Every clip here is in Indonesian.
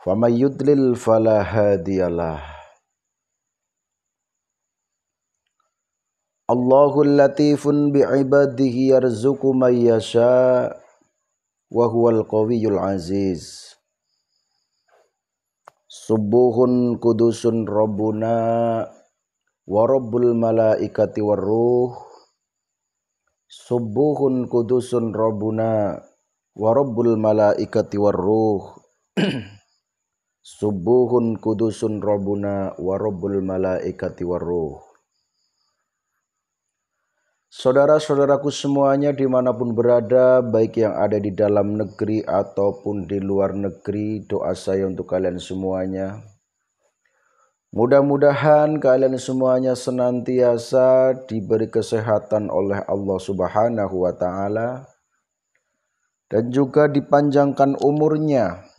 Wa may yudlil fala hadiyalah. Allahul latifun bi'ibadihi yarzuqu may yasha wa huwal qawiyul aziz. Subuhun kudusun rabbuna wa rabbul malaikati waruh. Subuhun kudusun rabbuna wa rabbul malaikati waruh. Subuhun kudusun robuna warobul malaikati waruh. Saudara-saudaraku semuanya dimanapun berada, baik yang ada di dalam negeri ataupun di luar negeri, doa saya untuk kalian semuanya. Mudah-mudahan kalian semuanya senantiasa diberi kesehatan oleh Allah Subhanahu wa taala dan juga dipanjangkan umurnya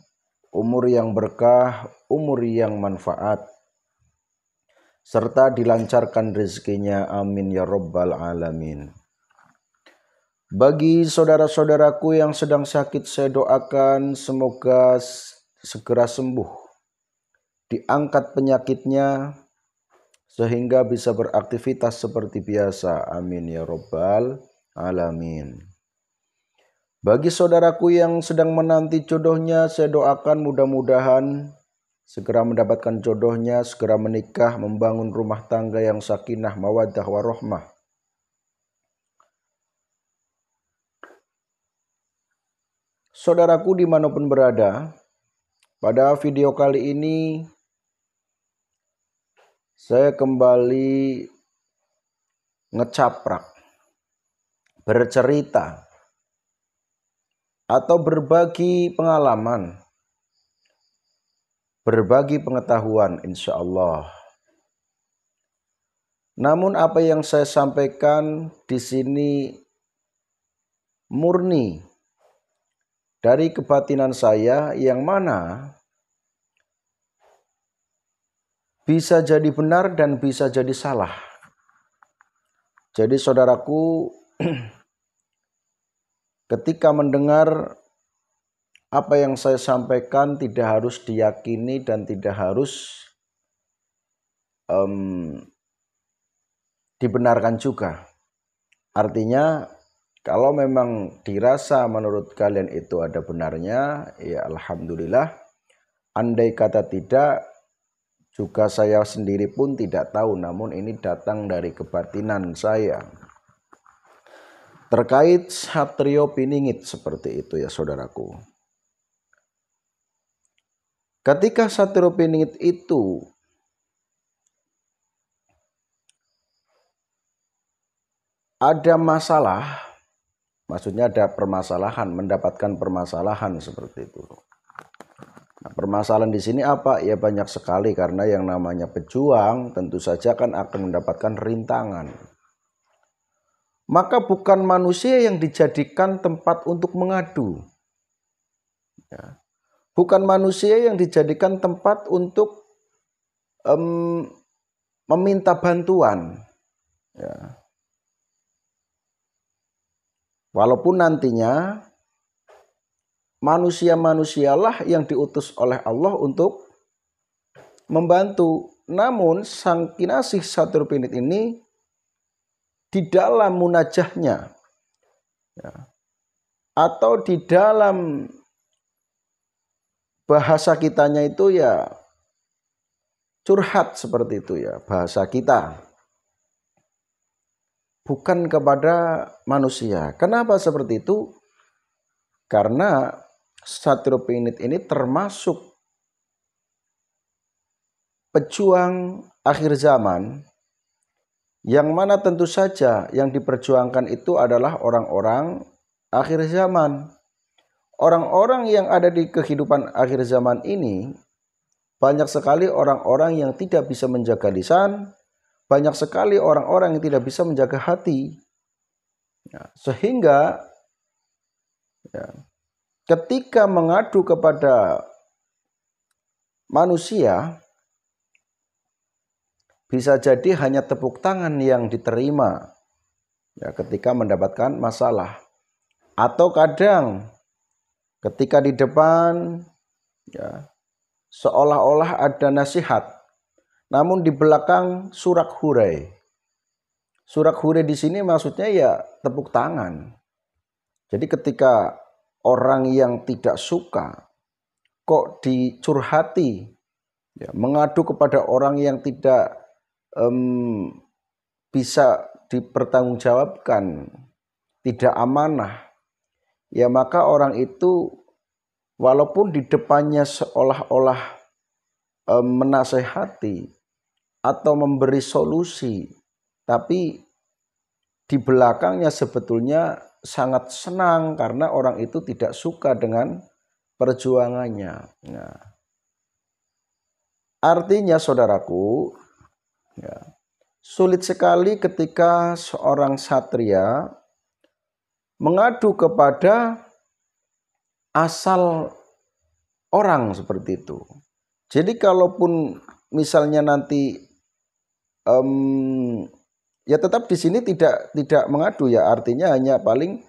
umur yang berkah, umur yang manfaat, serta dilancarkan rezekinya. Amin ya Rabbal 'Alamin. Bagi saudara-saudaraku yang sedang sakit, saya doakan semoga segera sembuh, diangkat penyakitnya, sehingga bisa beraktivitas seperti biasa. Amin ya Rabbal 'Alamin. Bagi saudaraku yang sedang menanti jodohnya, saya doakan mudah-mudahan segera mendapatkan jodohnya, segera menikah, membangun rumah tangga yang sakinah, mawaddah, warohmah. Saudaraku dimanapun berada, pada video kali ini saya kembali ngecaprak, bercerita atau berbagi pengalaman, berbagi pengetahuan insya Allah. Namun apa yang saya sampaikan di sini murni dari kebatinan saya yang mana bisa jadi benar dan bisa jadi salah. Jadi saudaraku Ketika mendengar apa yang saya sampaikan tidak harus diyakini dan tidak harus um, dibenarkan juga. Artinya kalau memang dirasa menurut kalian itu ada benarnya, ya alhamdulillah. Andai kata tidak, juga saya sendiri pun tidak tahu, namun ini datang dari kebatinan saya. Terkait Satrio Piningit seperti itu ya saudaraku. Ketika Satrio Piningit itu ada masalah, maksudnya ada permasalahan, mendapatkan permasalahan seperti itu. Nah, permasalahan di sini apa? Ya banyak sekali karena yang namanya pejuang tentu saja kan akan mendapatkan rintangan maka bukan manusia yang dijadikan tempat untuk mengadu. Ya. Bukan manusia yang dijadikan tempat untuk um, meminta bantuan. Ya. Walaupun nantinya manusia-manusialah yang diutus oleh Allah untuk membantu. Namun sang kinasih satu pinit ini di dalam munajahnya ya, atau di dalam bahasa kitanya itu ya curhat seperti itu ya bahasa kita bukan kepada manusia. Kenapa seperti itu? Karena satropinit ini termasuk pejuang akhir zaman yang mana tentu saja yang diperjuangkan itu adalah orang-orang akhir zaman. Orang-orang yang ada di kehidupan akhir zaman ini banyak sekali orang-orang yang tidak bisa menjaga lisan, banyak sekali orang-orang yang tidak bisa menjaga hati. Ya, sehingga ya, ketika mengadu kepada manusia, bisa jadi hanya tepuk tangan yang diterima ya ketika mendapatkan masalah atau kadang ketika di depan ya seolah-olah ada nasihat namun di belakang surak hurai surak hurai di sini maksudnya ya tepuk tangan jadi ketika orang yang tidak suka kok dicurhati ya, mengadu kepada orang yang tidak um, bisa dipertanggungjawabkan, tidak amanah, ya maka orang itu walaupun di depannya seolah-olah um, menasehati atau memberi solusi, tapi di belakangnya sebetulnya sangat senang karena orang itu tidak suka dengan perjuangannya. Nah, artinya saudaraku, Ya. Sulit sekali ketika seorang satria mengadu kepada asal orang seperti itu. Jadi kalaupun misalnya nanti um, ya tetap di sini tidak tidak mengadu ya artinya hanya paling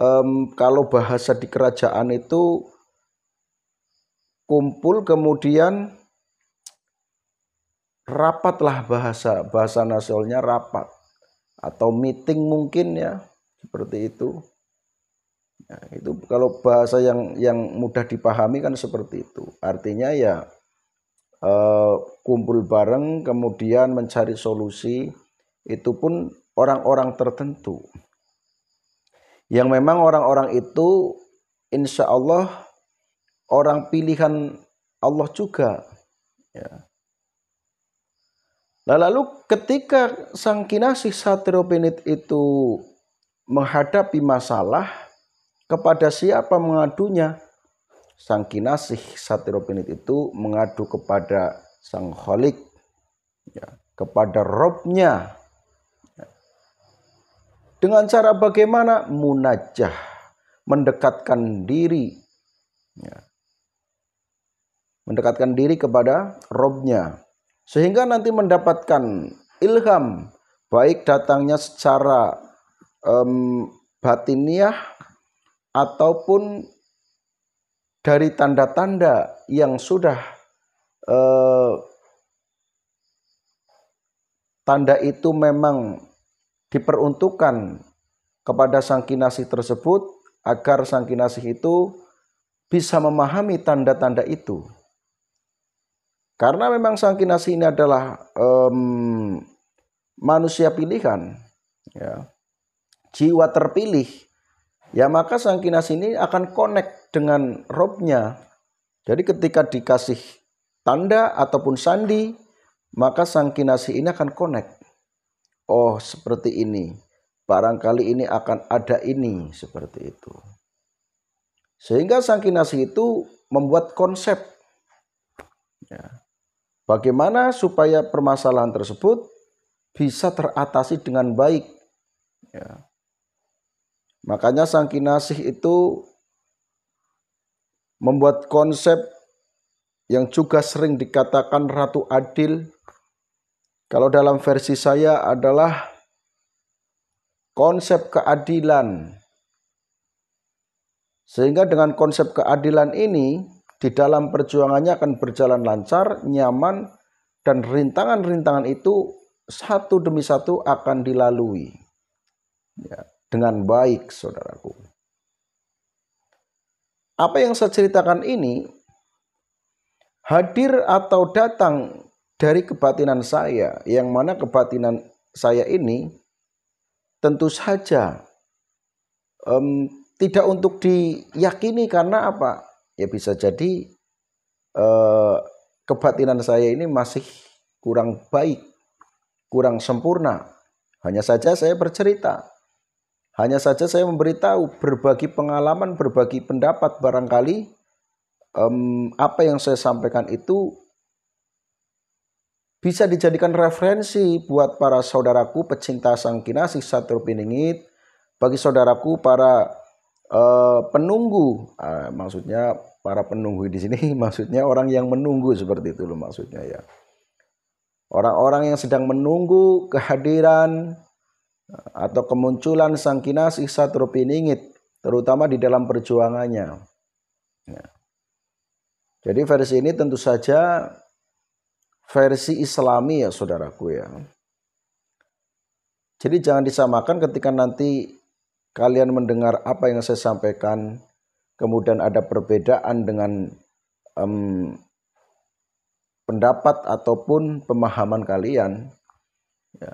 um, kalau bahasa di kerajaan itu kumpul kemudian rapatlah bahasa bahasa nasionalnya rapat atau meeting mungkin ya seperti itu ya, itu kalau bahasa yang yang mudah dipahami kan seperti itu artinya ya eh, kumpul bareng kemudian mencari solusi itu pun orang-orang tertentu yang memang orang-orang itu insya Allah orang pilihan Allah juga ya Nah, lalu ketika sang kinasih satropenit itu menghadapi masalah, kepada siapa mengadunya? Sang kinasih satropenit itu mengadu kepada sang holik, ya, kepada robnya. Dengan cara bagaimana? Munajah, mendekatkan diri. Ya. Mendekatkan diri kepada robnya sehingga nanti mendapatkan ilham baik datangnya secara um, batiniah ataupun dari tanda-tanda yang sudah uh, tanda itu memang diperuntukkan kepada sang kinasih tersebut agar sang kinasih itu bisa memahami tanda-tanda itu. Karena memang Sang Kinasi ini adalah um, manusia pilihan, ya. jiwa terpilih, ya maka Sang Kinasi ini akan connect dengan robnya. Jadi ketika dikasih tanda ataupun sandi, maka Sang Kinasi ini akan connect. Oh seperti ini, barangkali ini akan ada ini, seperti itu. Sehingga Sang Kinasi itu membuat konsep Bagaimana supaya permasalahan tersebut bisa teratasi dengan baik? Ya. Makanya Sang Kinasih itu membuat konsep yang juga sering dikatakan Ratu Adil. Kalau dalam versi saya adalah konsep keadilan. Sehingga dengan konsep keadilan ini, di dalam perjuangannya akan berjalan lancar, nyaman, dan rintangan-rintangan itu satu demi satu akan dilalui ya, dengan baik, saudaraku. Apa yang saya ceritakan ini hadir atau datang dari kebatinan saya, yang mana kebatinan saya ini tentu saja um, tidak untuk diyakini karena apa? ya bisa jadi eh, kebatinan saya ini masih kurang baik, kurang sempurna. Hanya saja saya bercerita. Hanya saja saya memberitahu, berbagi pengalaman, berbagi pendapat barangkali um, apa yang saya sampaikan itu bisa dijadikan referensi buat para saudaraku pecinta sang kinasih satru piningit, bagi saudaraku para Eh, penunggu eh, maksudnya para penunggu di sini maksudnya orang yang menunggu seperti itu loh maksudnya ya orang-orang yang sedang menunggu kehadiran eh, atau kemunculan sang kinasih satropiningit terutama di dalam perjuangannya ya. jadi versi ini tentu saja versi islami ya saudaraku ya jadi jangan disamakan ketika nanti kalian mendengar apa yang saya sampaikan, kemudian ada perbedaan dengan um, pendapat ataupun pemahaman kalian, ya,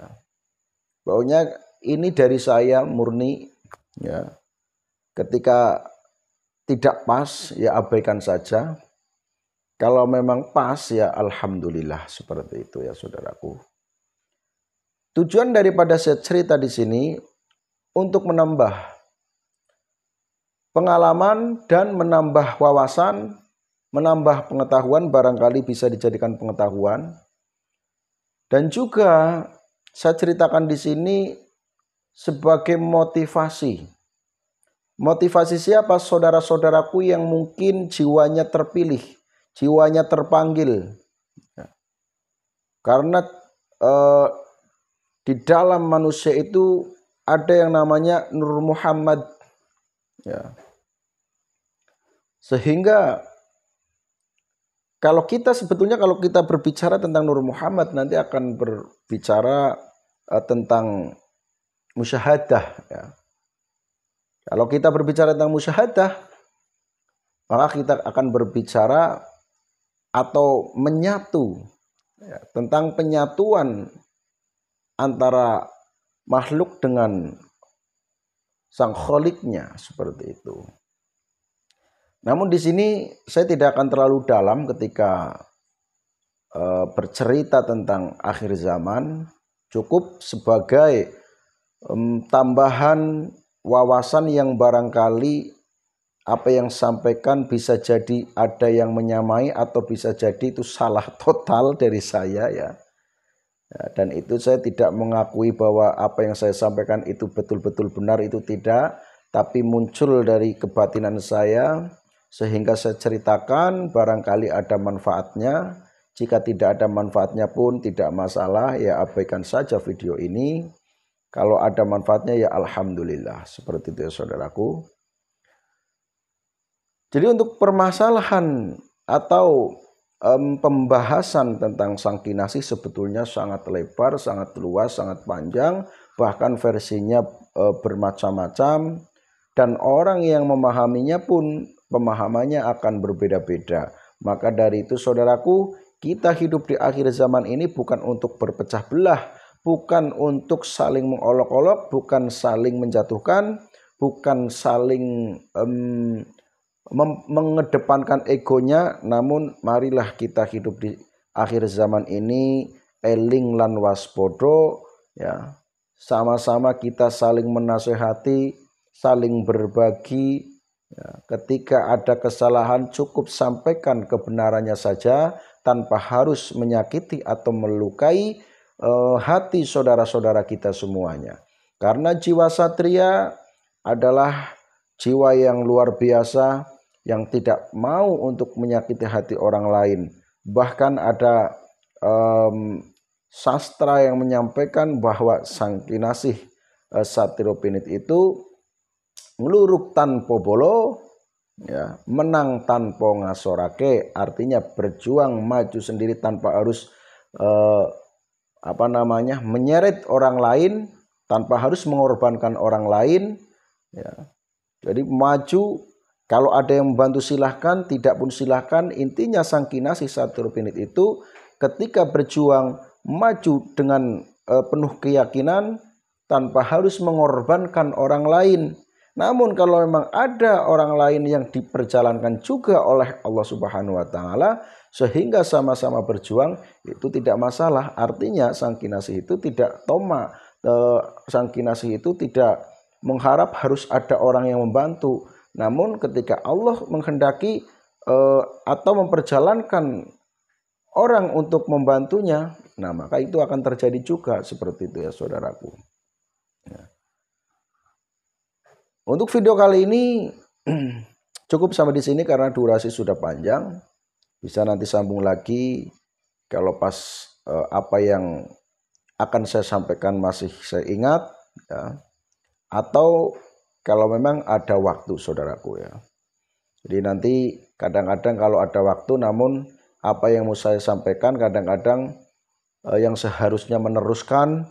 baunya ini dari saya murni, ya, ketika tidak pas ya abaikan saja. Kalau memang pas ya alhamdulillah seperti itu ya saudaraku. Tujuan daripada saya cerita di sini untuk menambah pengalaman dan menambah wawasan, menambah pengetahuan barangkali bisa dijadikan pengetahuan. Dan juga saya ceritakan di sini sebagai motivasi. Motivasi siapa saudara-saudaraku yang mungkin jiwanya terpilih, jiwanya terpanggil. Karena eh, di dalam manusia itu ada yang namanya Nur Muhammad. Ya. Sehingga kalau kita sebetulnya kalau kita berbicara tentang Nur Muhammad nanti akan berbicara uh, tentang musyahadah ya. Kalau kita berbicara tentang musyahadah maka kita akan berbicara atau menyatu ya, tentang penyatuan antara makhluk dengan sang kholiknya seperti itu. Namun di sini saya tidak akan terlalu dalam ketika e, bercerita tentang akhir zaman, cukup sebagai um, tambahan wawasan yang barangkali apa yang sampaikan bisa jadi ada yang menyamai atau bisa jadi itu salah total dari saya ya. Ya, dan itu saya tidak mengakui bahwa apa yang saya sampaikan itu betul-betul benar itu tidak, tapi muncul dari kebatinan saya sehingga saya ceritakan barangkali ada manfaatnya. Jika tidak ada manfaatnya pun tidak masalah, ya abaikan saja video ini. Kalau ada manfaatnya ya alhamdulillah. Seperti itu ya saudaraku. Jadi untuk permasalahan atau um, pembahasan tentang nasi sebetulnya sangat lebar, sangat luas, sangat panjang, bahkan versinya uh, bermacam-macam dan orang yang memahaminya pun pemahamannya akan berbeda-beda. Maka dari itu saudaraku, kita hidup di akhir zaman ini bukan untuk berpecah belah, bukan untuk saling mengolok-olok, bukan saling menjatuhkan, bukan saling um, mengedepankan egonya namun marilah kita hidup di akhir zaman ini eling lan waspodo ya sama-sama kita saling menasehati saling berbagi ya, ketika ada kesalahan cukup sampaikan kebenarannya saja tanpa harus menyakiti atau melukai uh, hati saudara-saudara kita semuanya karena jiwa satria adalah jiwa yang luar biasa yang tidak mau untuk menyakiti hati orang lain. Bahkan ada um, sastra yang menyampaikan bahwa sang kinasih uh, eh, Satiropinit itu ngeluruk tanpa bolo, ya, menang tanpa ngasorake, artinya berjuang maju sendiri tanpa harus uh, apa namanya menyeret orang lain tanpa harus mengorbankan orang lain ya. Jadi maju kalau ada yang membantu silahkan, tidak pun silahkan. Intinya sang kinasi satu pinit itu ketika berjuang maju dengan e, penuh keyakinan tanpa harus mengorbankan orang lain. Namun kalau memang ada orang lain yang diperjalankan juga oleh Allah Subhanahu wa taala sehingga sama-sama berjuang itu tidak masalah. Artinya sang kinasi itu tidak toma, e, sang kinasi itu tidak mengharap harus ada orang yang membantu namun ketika Allah menghendaki uh, atau memperjalankan orang untuk membantunya, nah maka itu akan terjadi juga seperti itu ya saudaraku. Ya. Untuk video kali ini cukup sampai di sini karena durasi sudah panjang. Bisa nanti sambung lagi kalau pas eh, apa yang akan saya sampaikan masih saya ingat ya. Atau kalau memang ada waktu saudaraku ya. Jadi nanti kadang-kadang kalau ada waktu namun apa yang mau saya sampaikan kadang-kadang eh, yang seharusnya meneruskan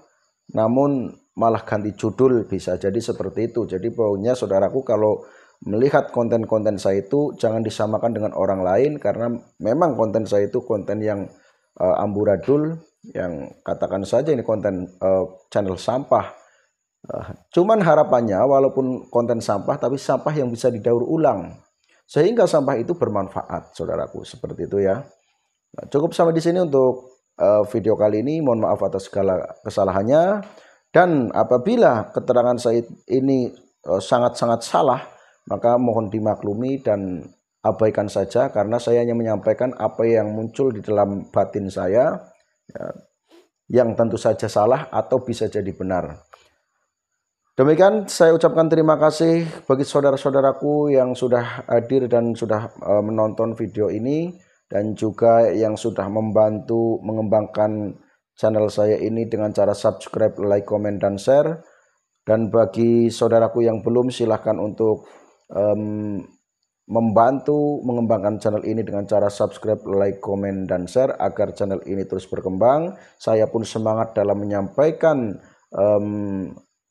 namun malah ganti judul bisa jadi seperti itu. Jadi pokoknya saudaraku kalau melihat konten-konten saya itu jangan disamakan dengan orang lain karena memang konten saya itu konten yang uh, amburadul yang katakan saja ini konten uh, channel sampah Ah, cuman harapannya walaupun konten sampah tapi sampah yang bisa didaur ulang. Sehingga sampah itu bermanfaat, saudaraku. Seperti itu ya. Nah, cukup sampai di sini untuk eh, video kali ini. Mohon maaf atas segala kesalahannya. Dan apabila keterangan saya ini eh, sangat-sangat salah, maka mohon dimaklumi dan abaikan saja karena saya hanya menyampaikan apa yang muncul di dalam batin saya ya, yang tentu saja salah atau bisa jadi benar. Demikian saya ucapkan terima kasih bagi saudara-saudaraku yang sudah hadir dan sudah e, menonton video ini dan juga yang sudah membantu mengembangkan channel saya ini dengan cara subscribe, like, komen, dan share. Dan bagi saudaraku yang belum silahkan untuk um, membantu mengembangkan channel ini dengan cara subscribe, like, komen, dan share agar channel ini terus berkembang. Saya pun semangat dalam menyampaikan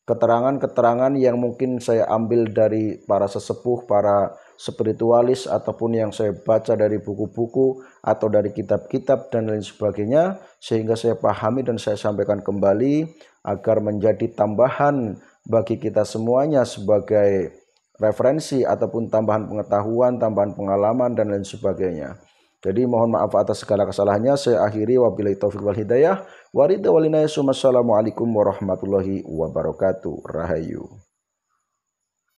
keterangan-keterangan yang mungkin saya ambil dari para sesepuh, para spiritualis ataupun yang saya baca dari buku-buku atau dari kitab-kitab dan lain sebagainya sehingga saya pahami dan saya sampaikan kembali agar menjadi tambahan bagi kita semuanya sebagai referensi ataupun tambahan pengetahuan, tambahan pengalaman dan lain sebagainya. Jadi mohon maaf atas segala kesalahannya. Saya akhiri wabillahi taufiq wal hidayah. Waridha walinaya sumassalamualaikum warahmatullahi wabarakatuh. Rahayu.